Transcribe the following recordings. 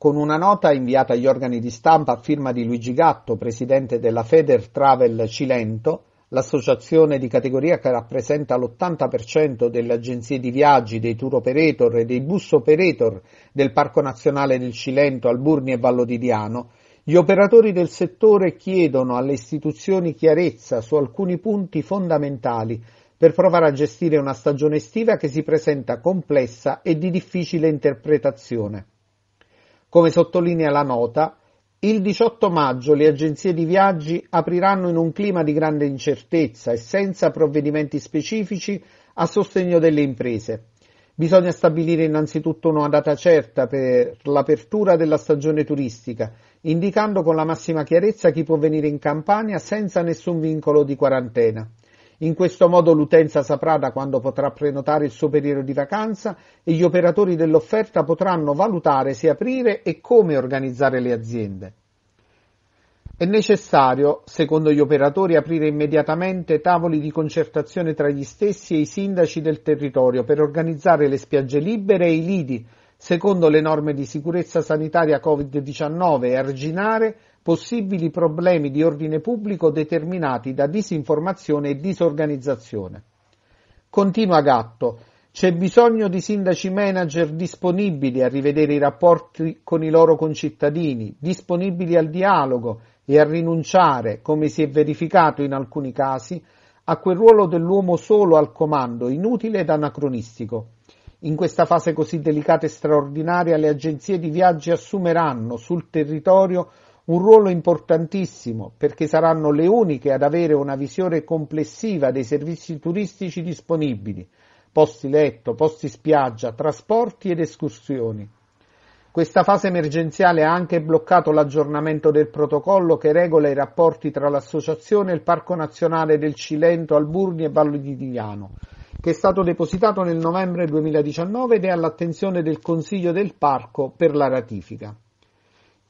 Con una nota inviata agli organi di stampa a firma di Luigi Gatto, presidente della Feder Travel Cilento, l'associazione di categoria che rappresenta l'80% delle agenzie di viaggi, dei tour operator e dei bus operator del Parco Nazionale del Cilento, Alburni e Vallodidiano, gli operatori del settore chiedono alle istituzioni chiarezza su alcuni punti fondamentali per provare a gestire una stagione estiva che si presenta complessa e di difficile interpretazione. Come sottolinea la nota, il 18 maggio le agenzie di viaggi apriranno in un clima di grande incertezza e senza provvedimenti specifici a sostegno delle imprese. Bisogna stabilire innanzitutto una data certa per l'apertura della stagione turistica, indicando con la massima chiarezza chi può venire in campagna senza nessun vincolo di quarantena. In questo modo l'utenza saprà da quando potrà prenotare il suo periodo di vacanza e gli operatori dell'offerta potranno valutare se aprire e come organizzare le aziende. È necessario, secondo gli operatori, aprire immediatamente tavoli di concertazione tra gli stessi e i sindaci del territorio per organizzare le spiagge libere e i lidi, secondo le norme di sicurezza sanitaria Covid-19 e arginare possibili problemi di ordine pubblico determinati da disinformazione e disorganizzazione. Continua Gatto. C'è bisogno di sindaci manager disponibili a rivedere i rapporti con i loro concittadini, disponibili al dialogo e a rinunciare, come si è verificato in alcuni casi, a quel ruolo dell'uomo solo al comando, inutile ed anacronistico. In questa fase così delicata e straordinaria le agenzie di viaggi assumeranno sul territorio un ruolo importantissimo perché saranno le uniche ad avere una visione complessiva dei servizi turistici disponibili, posti letto, posti spiaggia, trasporti ed escursioni. Questa fase emergenziale ha anche bloccato l'aggiornamento del protocollo che regola i rapporti tra l'associazione e il Parco Nazionale del Cilento, Alburni e Vallo di Digliano, che è stato depositato nel novembre 2019 ed è all'attenzione del Consiglio del Parco per la ratifica.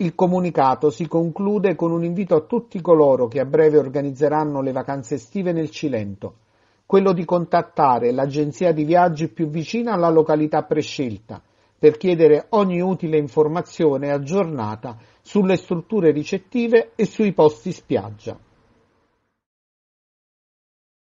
Il comunicato si conclude con un invito a tutti coloro che a breve organizzeranno le vacanze estive nel Cilento, quello di contattare l'agenzia di viaggi più vicina alla località prescelta per chiedere ogni utile informazione aggiornata sulle strutture ricettive e sui posti spiaggia.